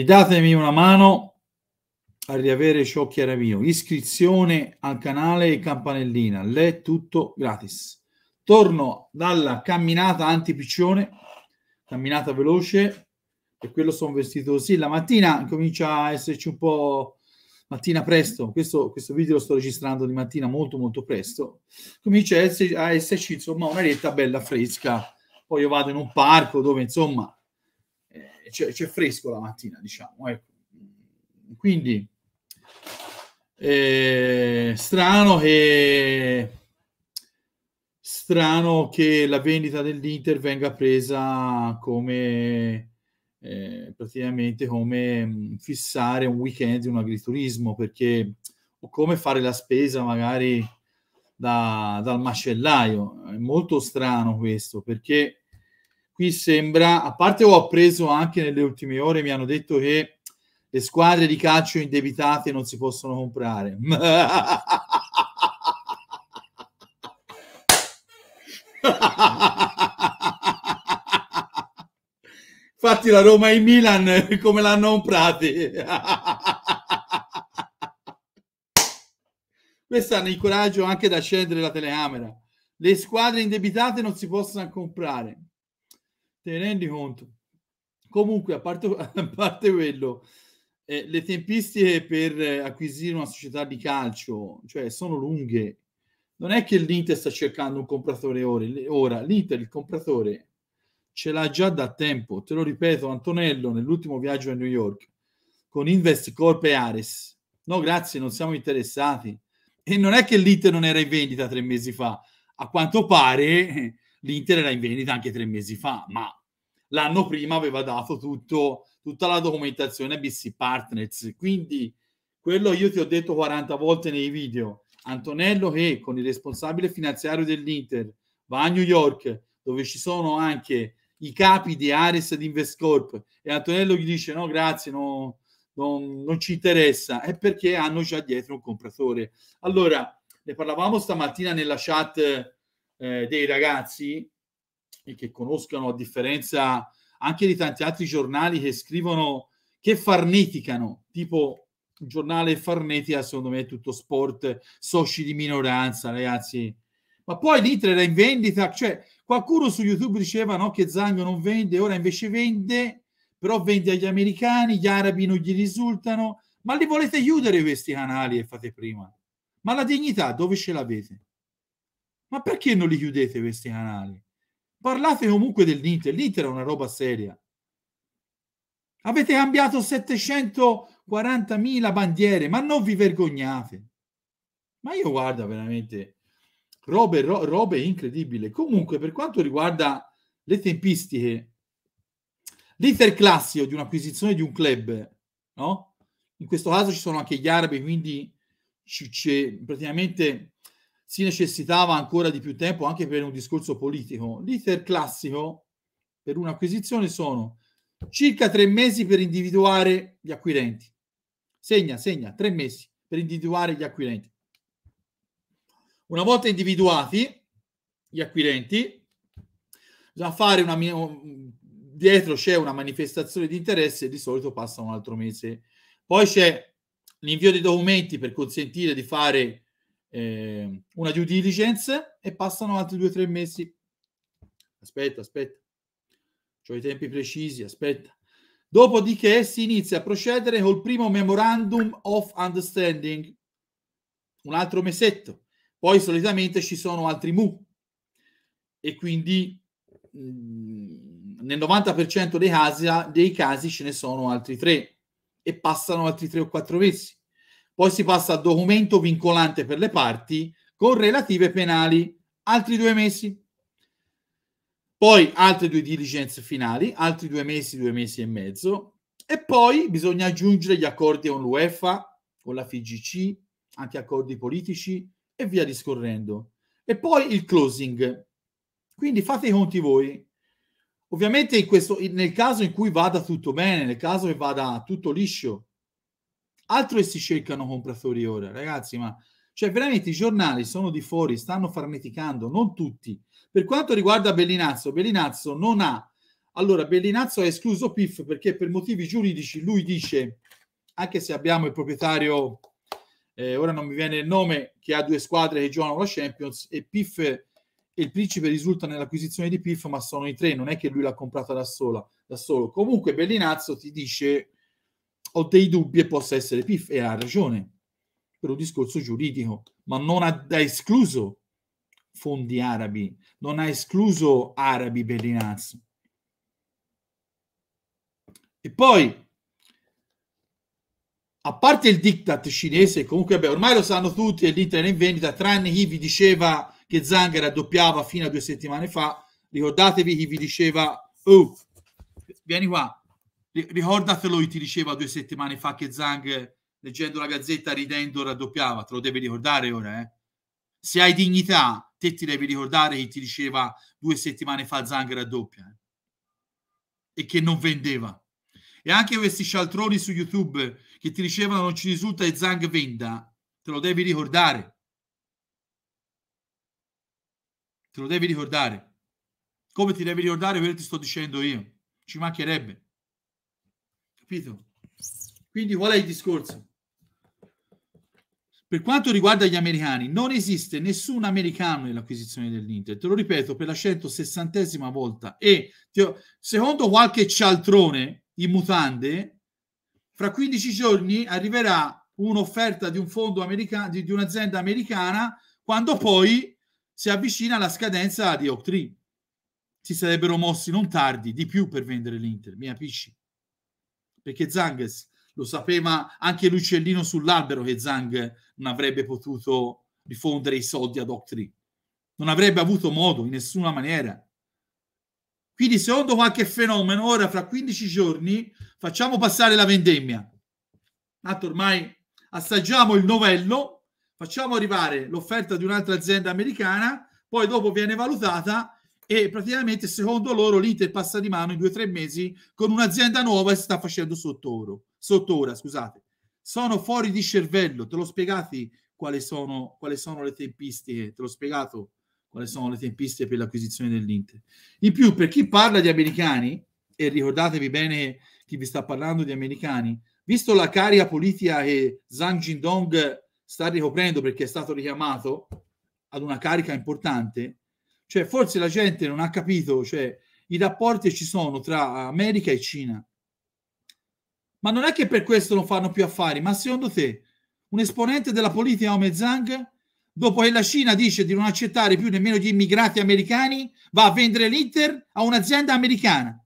Ridatemi una mano a riavere ciò che era mio. Iscrizione al canale e campanellina. L'è tutto gratis. Torno dalla camminata antipiccione, camminata veloce, per quello sono vestito così. La mattina comincia a esserci un po' mattina presto, questo, questo, video lo sto registrando di mattina molto molto presto, comincia a esserci, a esserci insomma un'arietta bella fresca, poi io vado in un parco dove insomma c'è, c'è fresco la mattina, diciamo. Ecco. Quindi eh, strano che strano che la vendita dell'Inter venga presa come eh, praticamente come mm, fissare un weekend di un agriturismo perché o come fare la spesa magari da, dal macellaio è molto strano questo perché qui sembra, a parte ho appreso anche nelle ultime ore, mi hanno detto che le squadre di calcio indebitate non si possono comprare. Infatti la Roma e il Milan come l'hanno comprati. Questo hanno il coraggio anche da scendere la telecamera. Le squadre indebitate non si possono comprare. Te ne rendi conto? Comunque, a parte, a parte quello, eh, le tempistiche per acquisire una società di calcio, cioè, sono lunghe. Non è che l'Inter sta cercando un compratore ora, l'Inter il compratore ce l'ha già da tempo. Te lo ripeto, Antonello, nell'ultimo viaggio a New York con Investcorp e Ares. No, grazie, non siamo interessati. E non è che l'Inter non era in vendita tre mesi fa. A quanto pare l'Inter era in vendita anche tre mesi fa, ma l'anno prima aveva dato tutto, tutta la documentazione a BC Partners. Quindi quello io ti ho detto 40 volte nei video. Antonello che con il responsabile finanziario dell'Inter va a New York dove ci sono anche i capi di Ares e di Investcorp e Antonello gli dice no grazie no, non, non ci interessa è perché hanno già dietro un compratore allora ne parlavamo stamattina nella chat eh, dei ragazzi e che conoscano, a differenza anche di tanti altri giornali che scrivono, che farneticano, tipo il giornale Farnetica, secondo me è tutto sport, soci di minoranza, ragazzi. Ma poi l'Inter era in vendita, cioè qualcuno su YouTube diceva no, che Zango non vende, ora invece vende, però vende agli americani, gli arabi non gli risultano, ma li volete chiudere questi canali e fate prima. Ma la dignità dove ce l'avete? Ma perché non li chiudete questi canali? Parlate comunque dell'Inter, l'Inter è una roba seria. Avete cambiato 740.000 bandiere, ma non vi vergognate. Ma io guarda veramente, robe, ro- robe incredibile. Comunque, per quanto riguarda le tempistiche, l'Inter classico di un'acquisizione di un club, no? In questo caso ci sono anche gli arabi, quindi c- praticamente si necessitava ancora di più tempo anche per un discorso politico. L'iter classico per un'acquisizione sono circa tre mesi per individuare gli acquirenti. Segna, segna, tre mesi per individuare gli acquirenti. Una volta individuati gli acquirenti, bisogna fare una... dietro c'è una manifestazione di interesse e di solito passa un altro mese. Poi c'è l'invio dei documenti per consentire di fare eh, una due diligence e passano altri due o tre mesi. Aspetta, aspetta, ho i tempi precisi, aspetta. Dopodiché si inizia a procedere col primo memorandum of understanding, un altro mesetto. Poi solitamente ci sono altri mu e quindi mh, mm, nel 90% dei casi, dei casi ce ne sono altri tre e passano altri tre o quattro mesi. Poi si passa al documento vincolante per le parti con relative penali, altri due mesi. Poi altre due diligenze finali, altri due mesi, due mesi e mezzo. E poi bisogna aggiungere gli accordi con l'UEFA, con la FIGC, anche accordi politici e via discorrendo. E poi il closing. Quindi fate i conti voi. Ovviamente in questo, nel caso in cui vada tutto bene, nel caso che vada tutto liscio, altro che si cercano compratori ora, ragazzi, ma cioè veramente i giornali sono di fuori, stanno farneticando, non tutti. Per quanto riguarda Bellinazzo, Bellinazzo non ha allora, Bellinazzo ha escluso PIF perché per motivi giuridici lui dice, anche se abbiamo il proprietario, eh, ora non mi viene il nome, che ha due squadre che giocano la Champions e PIF e il Principe risulta nell'acquisizione di PIF, ma sono i tre, non è che lui l'ha comprata da, sola, da solo. Comunque Bellinazzo ti dice ho dei dubbi e possa essere PIF e ha ragione per un discorso giuridico, ma non ha, ha escluso fondi arabi, non ha escluso arabi Bellinaz. E poi, a parte il diktat cinese, comunque beh, ormai lo sanno tutti e l'Inter in vendita, tranne chi vi diceva che Zanga raddoppiava fino a due settimane fa, ricordatevi chi vi diceva, oh, vieni qua, ricordatelo, ti diceva due settimane fa che Zang, leggendo la gazzetta, ridendo, raddoppiava, te lo devi ricordare ora, eh? Se hai dignità, te ti devi ricordare che ti diceva due settimane fa Zang raddoppia eh? e che non vendeva. E anche questi scialtroni su YouTube che ti dicevano non ci risulta e Zang venda, te lo devi ricordare. Te lo devi ricordare. Come ti devi ricordare quello che ti sto dicendo io? Ci mancherebbe capito? Quindi qual è il discorso? Per quanto riguarda gli americani, non esiste nessun americano nell'acquisizione dell'Inter. Te lo ripeto per la 160esima volta. E ho, secondo qualche cialtrone in mutande, fra 15 giorni arriverà un'offerta di un fondo americano, di, di un'azienda americana, quando poi si avvicina la scadenza di Octree. Si sarebbero mossi non tardi, di più per vendere l'Inter, mi capisci? perché Zang lo sapeva anche l'uccellino sull'albero che Zang non avrebbe potuto rifondere i soldi ad Octree. Non avrebbe avuto modo in nessuna maniera. Quindi secondo qualche fenomeno, ora fra 15 giorni facciamo passare la vendemmia. Tanto ormai assaggiamo il novello, facciamo arrivare l'offerta di un'altra azienda americana, poi dopo viene valutata e praticamente secondo loro l'Inter passa di mano in due o tre mesi con un'azienda nuova e si sta facendo sotto sott'ora, scusate. Sono fuori di cervello, te l'ho spiegato quali sono, quali sono le tempistiche, te l'ho spiegato quali sono le tempistiche per l'acquisizione dell'Inter. In più, per chi parla di americani, e ricordatevi bene chi vi sta parlando di americani, visto la carica politica che Zhang Jindong sta ricoprendo perché è stato richiamato ad una carica importante, cioè, forse la gente non ha capito, cioè, i rapporti ci sono tra America e Cina. Ma non è che per questo non fanno più affari, ma secondo te un esponente della politica Ome Zhang, dopo che la Cina dice di non accettare più nemmeno gli immigrati americani, va a vendere l'Inter a un'azienda americana?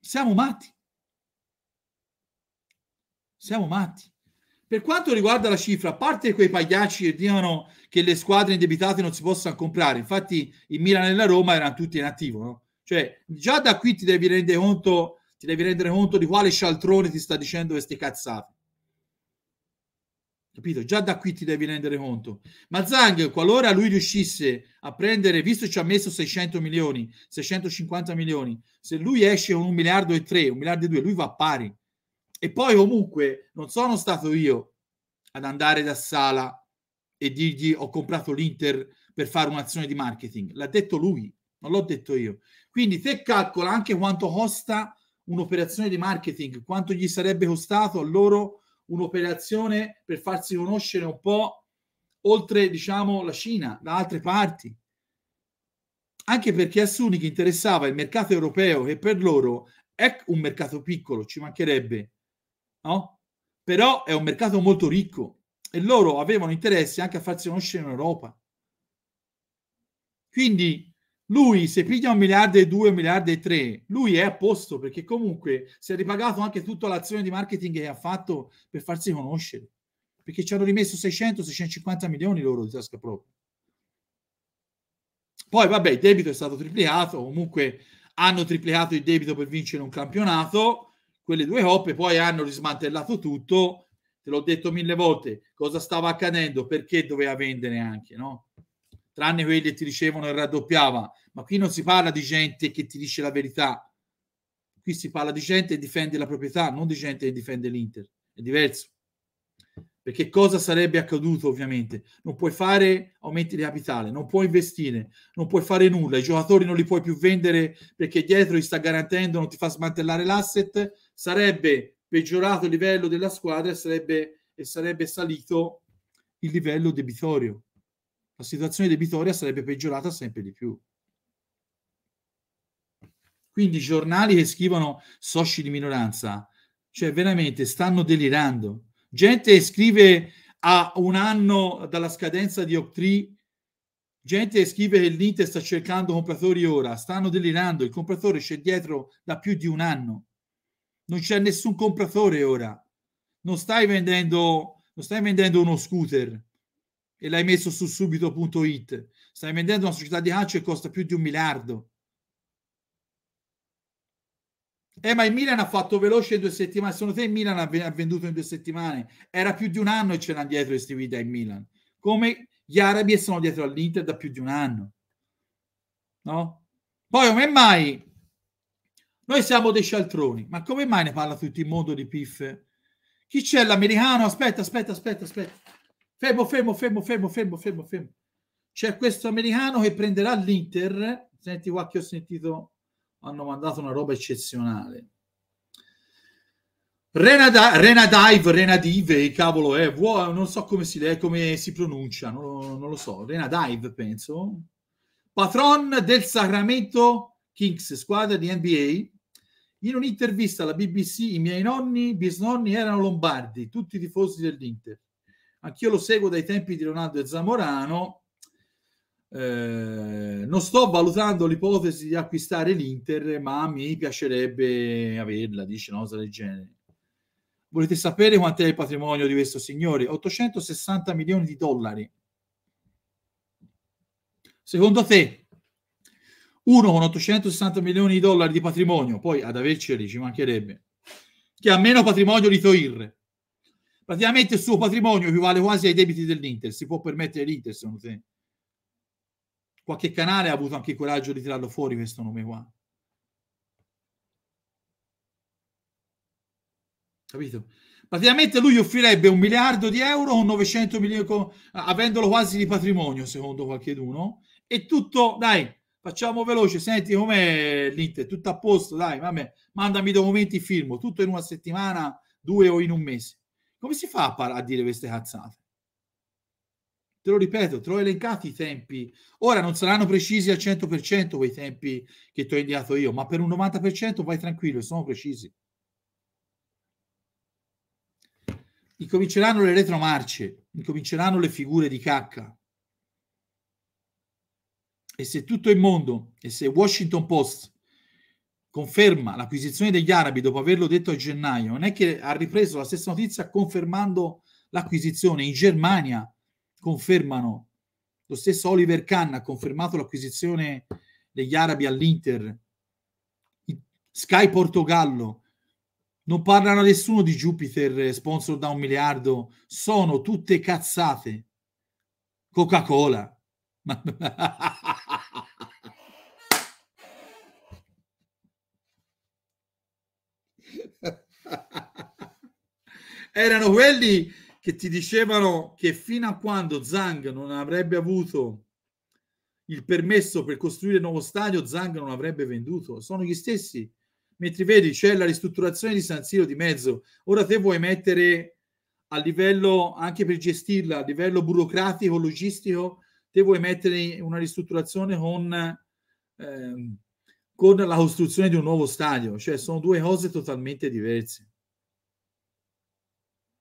Siamo matti. Siamo matti. Per quanto riguarda la cifra, a parte quei pagliacci che dicono che le squadre indebitate non si possono comprare, infatti in Milano e la Roma erano tutti in attivo, no? Cioè, già da qui ti devi rendere conto, ti devi rendere conto di quale scialtrone ti sta dicendo queste cazzate. Capito? Già da qui ti devi rendere conto. Ma Zang, qualora lui riuscisse a prendere, visto che ci ha messo 600 milioni, 650 milioni, se lui esce con un miliardo e tre, un miliardo e due, lui va a pari e poi comunque non sono stato io ad andare da Sala e dirgli ho comprato l'Inter per fare un'azione di marketing, l'ha detto lui, non l'ho detto io. Quindi te calcola anche quanto costa un'operazione di marketing, quanto gli sarebbe costato a loro un'operazione per farsi conoscere un po' oltre, diciamo, la Cina, da altre parti. Anche perché a Sunic interessava il mercato europeo che per loro è un mercato piccolo, ci mancherebbe, no? Però è un mercato molto ricco e loro avevano interesse anche a farsi conoscere in Europa. Quindi lui se piglia un miliardo e due, un miliardo e tre, lui è a posto perché comunque si è ripagato anche tutta l'azione di marketing che ha fatto per farsi conoscere. Perché ci hanno rimesso 600-650 milioni loro di tasca propria. Poi vabbè, il debito è stato triplicato, comunque hanno triplicato il debito per vincere un campionato quelle due coppe, poi hanno rismantellato tutto, te l'ho detto mille volte, cosa stava accadendo, perché doveva vendere anche, no? Tranne quelli che ti dicevano e raddoppiava, ma qui non si parla di gente che ti dice la verità, qui si parla di gente che difende la proprietà, non di gente che difende l'Inter, è diverso. Perché cosa sarebbe accaduto ovviamente? Non puoi fare aumenti di capitale, non puoi investire, non puoi fare nulla, i giocatori non li puoi più vendere perché dietro gli sta garantendo, non ti fa smantellare l'asset, sarebbe peggiorato il livello della squadra e sarebbe, e sarebbe salito il livello debitorio. La situazione debitoria sarebbe peggiorata sempre di più. Quindi i giornali che scrivono soci di minoranza, cioè veramente stanno delirando. Gente scrive a un anno dalla scadenza di Octree, gente scrive che l'Inter sta cercando compratori ora, stanno delirando, il compratore c'è dietro da più di un anno non c'è nessun compratore ora. Non stai vendendo, non stai vendendo uno scooter e l'hai messo su subito.it. Stai vendendo una società di calcio che costa più di un miliardo. Eh, ma il Milan ha fatto veloce in due settimane. Sono te il Milan ha venduto in due settimane. Era più di un anno e ce l'hanno dietro questi video in Milan. Come gli arabi sono dietro all'Inter da più di un anno. No? Poi come mai noi siamo dei cialtroni, ma come mai ne parla tutto il mondo di piffe? Chi c'è l'americano? Aspetta, aspetta, aspetta, aspetta. Fermo, fermo, fermo, fermo, fermo, fermo, fermo. C'è questo americano che prenderà l'Inter. Senti qua che ho sentito, hanno mandato una roba eccezionale. Renadive, Renadive, cavolo, eh, vuoi, non so come si, eh, come si pronuncia, non, non lo so. Renadive, penso. Patron del Sacramento Kings, squadra di NBA, in un'intervista alla BBC, i miei nonni, bisnonni erano lombardi, tutti tifosi dell'Inter. Anch'io lo seguo dai tempi di Ronaldo e Zamorano. Eh, non sto valutando l'ipotesi di acquistare l'Inter, ma mi piacerebbe averla, dice una cosa del genere. Volete sapere quant'è il patrimonio di questo signore? 860 milioni di dollari. Secondo te, uno con 860 milioni di dollari di patrimonio, poi ad averceli ci mancherebbe, che ha meno patrimonio di Toir. Praticamente il suo patrimonio equivale quasi ai debiti dell'Inter, si può permettere l'Inter secondo te? Qualche canale ha avuto anche il coraggio di tirarlo fuori questo nome qua. Capito? Praticamente lui offrirebbe un miliardo di euro con 900 milioni, con, avendolo quasi di patrimonio, secondo qualcheduno, e tutto, dai, facciamo veloce, senti com'è l'Inter, tutto a posto, dai, vabbè, mandami i documenti, firmo, tutto in una settimana, due o in un mese. Come si fa a, par- a dire queste cazzate? Te lo ripeto, te l'ho elencati i tempi. Ora non saranno precisi al 100% quei tempi che ti ho inviato io, ma per un 90% vai tranquillo, sono precisi. Incominceranno le retromarce, incominceranno le figure di cacca, e se tutto il mondo e se Washington Post conferma l'acquisizione degli arabi dopo averlo detto a gennaio, non è che ha ripreso la stessa notizia confermando l'acquisizione. In Germania confermano, lo stesso Oliver Kahn ha confermato l'acquisizione degli arabi all'Inter. Sky Portogallo, non parlano nessuno di Jupiter sponsor da un miliardo, sono tutte cazzate. Coca-Cola. Erano quelli che ti dicevano che fino a quando Zang non avrebbe avuto il permesso per costruire il nuovo stadio, Zang non avrebbe venduto. Sono gli stessi. Mentre vedi c'è la ristrutturazione di San Siro di mezzo. Ora te vuoi mettere a livello, anche per gestirla, a livello burocratico, logistico, te vuoi mettere una ristrutturazione con... Ehm, con la costruzione di un nuovo stadio, cioè sono due cose totalmente diverse.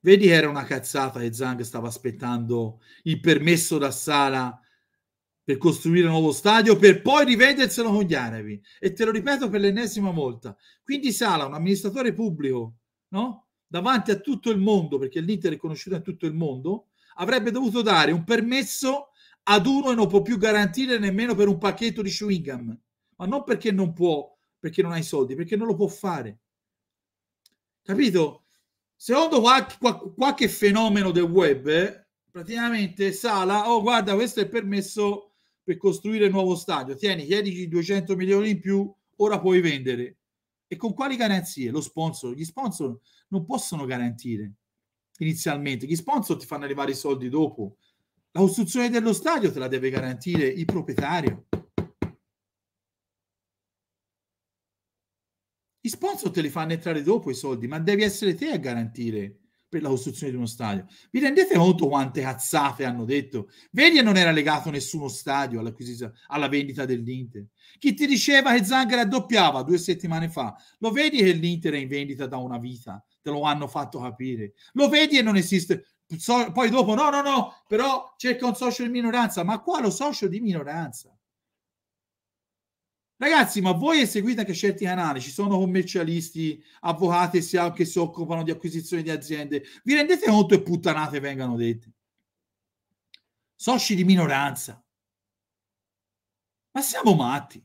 Vedi che era una cazzata che Zang stava aspettando il permesso da Sala per costruire un nuovo stadio per poi rivenderselo con gli arabi e te lo ripeto per l'ennesima volta. Quindi Sala, un amministratore pubblico, no? Davanti a tutto il mondo, perché l'Inter è conosciuto in tutto il mondo, avrebbe dovuto dare un permesso ad uno e non può più garantire nemmeno per un pacchetto di chewing gum ma non perché non può, perché non hai soldi, perché non lo può fare. Capito? Secondo qualche, qualche fenomeno del web, praticamente Sala, oh guarda, questo è permesso per costruire il nuovo stadio, tieni, chiedici 200 milioni in più, ora puoi vendere. E con quali garanzie? Lo sponsor, gli sponsor non possono garantire inizialmente, gli sponsor ti fanno arrivare i soldi dopo. La costruzione dello stadio te la deve garantire il proprietario. Gli sponsor te li fanno entrare dopo i soldi, ma devi essere te a garantire per la costruzione di uno stadio. Vi rendete conto quante cazzate hanno detto? Vedi non era legato nessuno stadio alla vendita dell'Inter. Chi ti diceva che Zangara doppiava due settimane fa, lo vedi che l'Inter è in vendita da una vita, te lo hanno fatto capire. Lo vedi e non esiste. So, poi dopo no, no, no, però cerca un socio di minoranza, ma qua lo socio di minoranza Ragazzi, ma voi seguite anche certi canali, ci sono commercialisti, avvocati che si occupano di acquisizione di aziende. Vi rendete conto che puttanate vengano dette? Soci di minoranza. Ma siamo matti.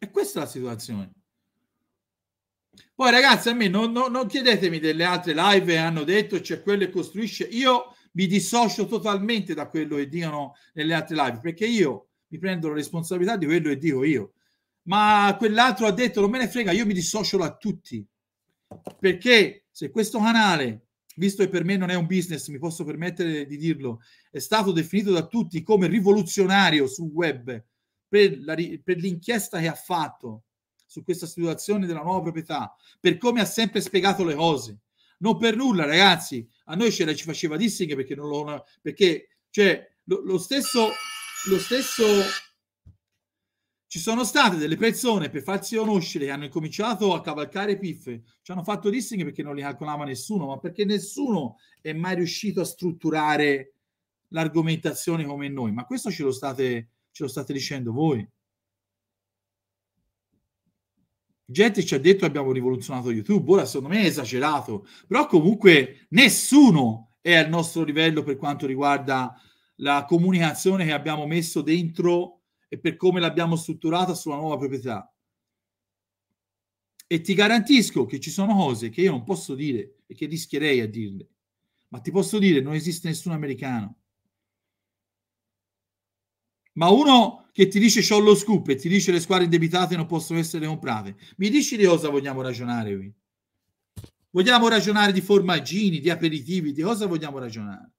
E questa è la situazione. Poi ragazzi, a me non, non, non chiedetemi delle altre live hanno detto c'è cioè, quello che costruisce. Io mi dissocio totalmente da quello che dicono nelle altre live, perché io mi prendo la responsabilità di quello che dico io. Ma quell'altro ha detto non me ne frega, io mi dissocio da tutti. Perché se questo canale, visto che per me non è un business, mi posso permettere di dirlo, è stato definito da tutti come rivoluzionario sul web per, la, per l'inchiesta che ha fatto su questa situazione della nuova proprietà, per come ha sempre spiegato le cose. Non per nulla, ragazzi, a noi ce la ci faceva dissing perché non lo perché cioè lo, lo stesso lo stesso ci sono state delle persone per farsi conoscere che hanno incominciato a cavalcare piffe, ci hanno fatto dissing perché non li calcolava nessuno, ma perché nessuno è mai riuscito a strutturare l'argomentazione come noi. Ma questo ce lo state, ce lo state dicendo voi gente ci ha detto abbiamo rivoluzionato YouTube, ora secondo me è esagerato, però comunque nessuno è al nostro livello per quanto riguarda la comunicazione che abbiamo messo dentro e per come l'abbiamo strutturata sulla nuova proprietà. E ti garantisco che ci sono cose che io non posso dire e che rischierei a dirle, ma ti posso dire non esiste nessun americano. Ma uno che ti dice ho lo scoop e ti dice le squadre indebitate non possono essere comprate, mi dici di cosa vogliamo ragionare qui? Vogliamo ragionare di formaggini, di aperitivi, di cosa vogliamo ragionare?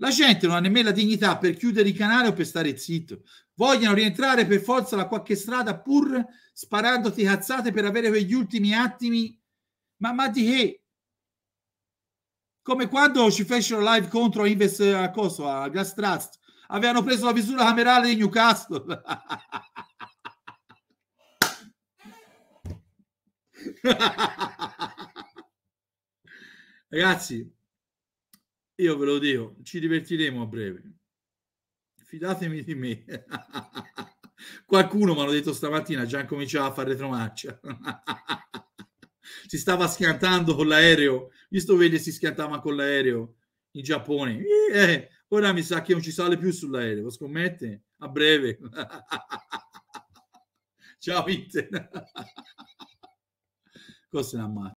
La gente non ha nemmeno la dignità per chiudere il canale o per stare zitto. Vogliono rientrare per forza da qualche strada pur sparandoti cazzate per avere quegli ultimi attimi. Ma, ma di che? Come quando ci fecero live contro Invest eh, a Coso, a Gas Trust, avevano preso la misura camerale di Newcastle. Ragazzi, io ve lo dico, ci divertiremo a breve. Fidatemi di me. Qualcuno mi hanno detto stamattina, già cominciava a fare retromarcia. si stava schiantando con l'aereo. Visto vedi si schiantava con l'aereo in Giappone. Eh, Ora mi sa che non ci sale più sull'aereo, lo scommette? A breve. Ciao Inter. Cosa è una